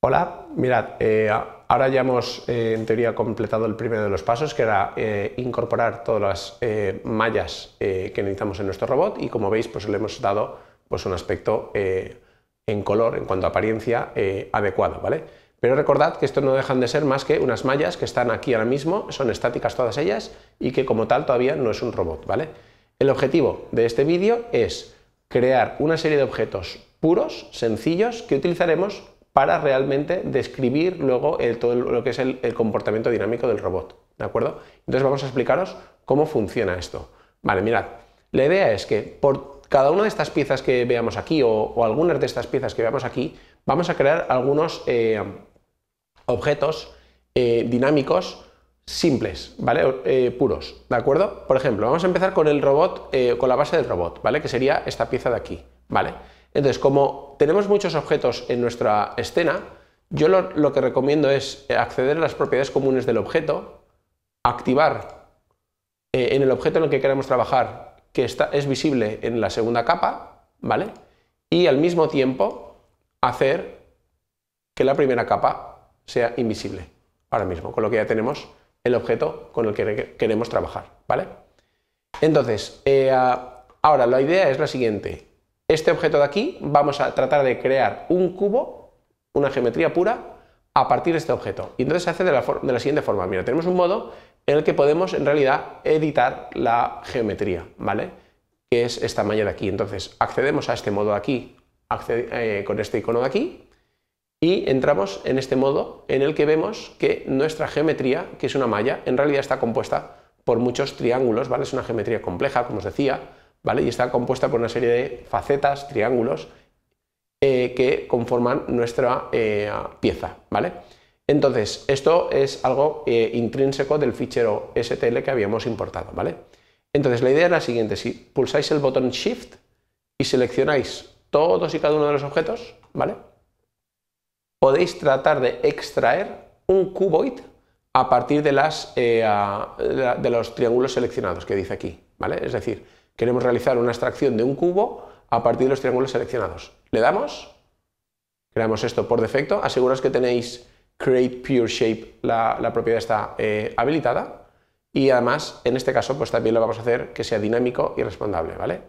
Hola, mirad, eh, ahora ya hemos eh, en teoría completado el primero de los pasos, que era eh, incorporar todas las mallas que necesitamos en nuestro robot y como veis pues le hemos dado pues un aspecto en color, en cuanto a apariencia, adecuado, ¿vale? Pero recordad que esto no dejan de ser más que unas mallas que están aquí ahora mismo, son estáticas todas ellas y que como tal todavía no es un robot, ¿vale? El objetivo de este vídeo es crear una serie de objetos puros, sencillos, que utilizaremos para realmente describir luego todo lo que es el, comportamiento dinámico del robot. ¿De acuerdo? Entonces vamos a explicaros cómo funciona esto. Vale, mirad, la idea es que por cada una de estas piezas que veamos aquí o, algunas de estas piezas que veamos aquí, vamos a crear algunos eh, objetos eh, dinámicos simples, ¿vale? Eh, puros, ¿de acuerdo? Por ejemplo, vamos a empezar con el robot, con la base del robot, ¿vale? Que sería esta pieza de aquí, ¿vale? Entonces, como tenemos muchos objetos en nuestra escena, yo lo, que recomiendo es eh, acceder a las propiedades comunes del objeto, activar eh, en el objeto en el que queremos trabajar, que está, es visible en la segunda capa, ¿vale? Y al mismo tiempo hacer que la primera capa sea invisible ahora mismo, con lo que ya tenemos el objeto con el que queremos trabajar, ¿vale? Entonces, eh, ah, ahora la idea es la siguiente. Este objeto de aquí vamos a tratar de crear un cubo, una geometría pura, a partir de este objeto. Y entonces se hace de la, siguiente forma. Mira, tenemos un modo en el que podemos en realidad editar la geometría, ¿vale? Que es esta malla de aquí. Entonces accedemos a este modo de aquí eh, con este icono de aquí y entramos en este modo en el que vemos que nuestra geometría, que es una malla, en realidad está compuesta por muchos triángulos, ¿vale? Es una geometría compleja, como os decía, y está compuesta por una serie de facetas, triángulos, eh, que conforman nuestra eh, pieza, ¿vale? Entonces, esto es algo eh, intrínseco del fichero STL que habíamos importado, ¿vale? Entonces, la idea es la siguiente, si pulsáis el botón Shift y seleccionáis todos y cada uno de los objetos, ¿vale? Podéis tratar de extraer un cuboid a partir de, de los triángulos seleccionados que dice aquí, ¿vale? Es decir, Queremos realizar una extracción de un cubo a partir de los triángulos seleccionados. Le damos, creamos esto por defecto, aseguraos que tenéis Create Pure Shape, la, propiedad está eh, habilitada y además en este caso pues también lo vamos a hacer que sea dinámico y respondable, ¿vale?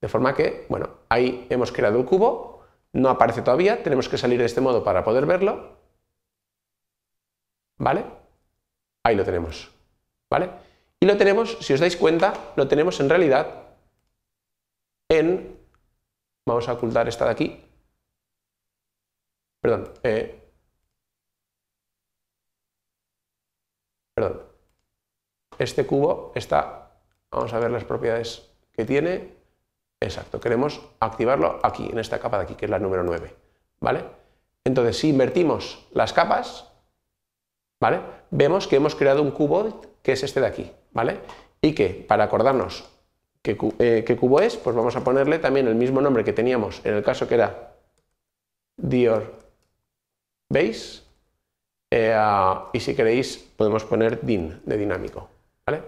De forma que, bueno, ahí hemos creado el cubo, no aparece todavía, tenemos que salir de este modo para poder verlo, ¿vale? Ahí lo tenemos, ¿vale? Y lo tenemos, si os dais cuenta, lo tenemos en realidad en... Vamos a ocultar esta de aquí. Eh, perdón. Este cubo está... Vamos a ver las propiedades que tiene. Exacto. Queremos activarlo aquí, en esta capa de aquí, que es la número 9. ¿Vale? Entonces, si invertimos las capas, ¿vale? Vemos que hemos creado un cubo que es este de aquí, ¿vale? Y que para acordarnos qué, eh, cubo es, pues vamos a ponerle también el mismo nombre que teníamos en el caso que era Dior Base. Eh, ah, y si queréis, podemos poner DIN de dinámico, ¿vale?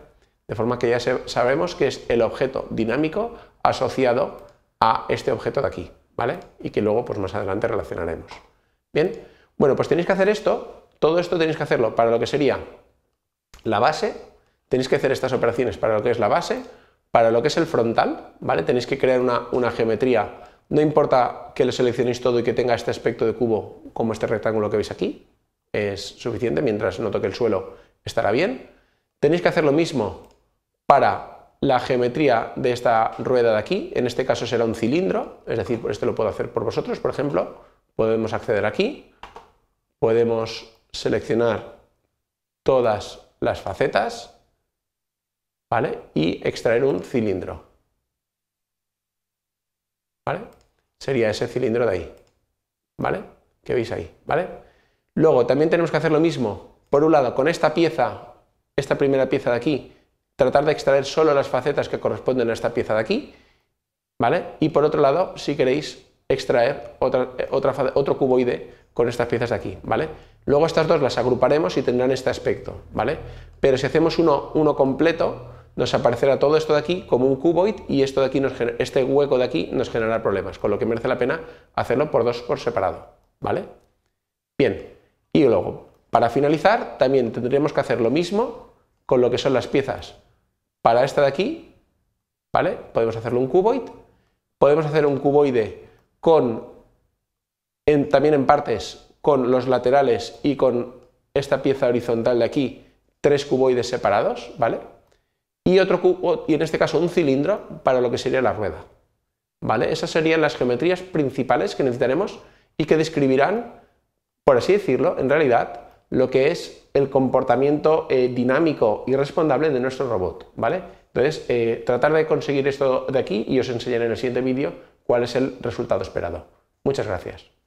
De forma que ya sabemos que es el objeto dinámico asociado a este objeto de aquí, ¿vale? Y que luego, pues más adelante relacionaremos. Bien, bueno, pues tenéis que hacer esto, todo esto tenéis que hacerlo para lo que sería la base, tenéis que hacer estas operaciones para lo que es la base, para lo que es el frontal, ¿vale? Tenéis que crear una, geometría, no importa que lo seleccionéis todo y que tenga este aspecto de cubo como este rectángulo que veis aquí, es suficiente, mientras no toque el suelo estará bien. Tenéis que hacer lo mismo para la geometría de esta rueda de aquí, en este caso será un cilindro, es decir, por esto lo puedo hacer por vosotros, por ejemplo, podemos acceder aquí, podemos seleccionar todas las facetas ¿vale? y extraer un cilindro. ¿Vale? Sería ese cilindro de ahí. ¿Vale? Que veis ahí. ¿Vale? Luego también tenemos que hacer lo mismo. Por un lado, con esta pieza, esta primera pieza de aquí, tratar de extraer solo las facetas que corresponden a esta pieza de aquí. ¿Vale? Y por otro lado, si queréis extraer eh, otro cuboide con estas piezas de aquí, ¿vale? Luego estas dos las agruparemos y tendrán este aspecto, ¿vale? Pero si hacemos uno, completo, nos aparecerá todo esto de aquí como un cuboid y esto de aquí este hueco de aquí nos generará problemas, con lo que merece la pena hacerlo por dos por separado, ¿vale? Bien, y luego, para finalizar, también tendríamos que hacer lo mismo con lo que son las piezas. Para esta de aquí, ¿vale? Podemos hacerlo un cuboid, podemos hacer un cuboide con también en partes con los laterales y con esta pieza horizontal de aquí, tres cuboides separados, ¿vale? Y otro cubo, y en este caso un cilindro para lo que sería la rueda. ¿Vale? Esas serían las geometrías principales que necesitaremos y que describirán, por así decirlo, en realidad, lo que es el comportamiento eh, dinámico y responsable de nuestro robot, ¿vale? Entonces, eh, tratar de conseguir esto de aquí y os enseñaré en el siguiente vídeo cuál es el resultado esperado. Muchas gracias.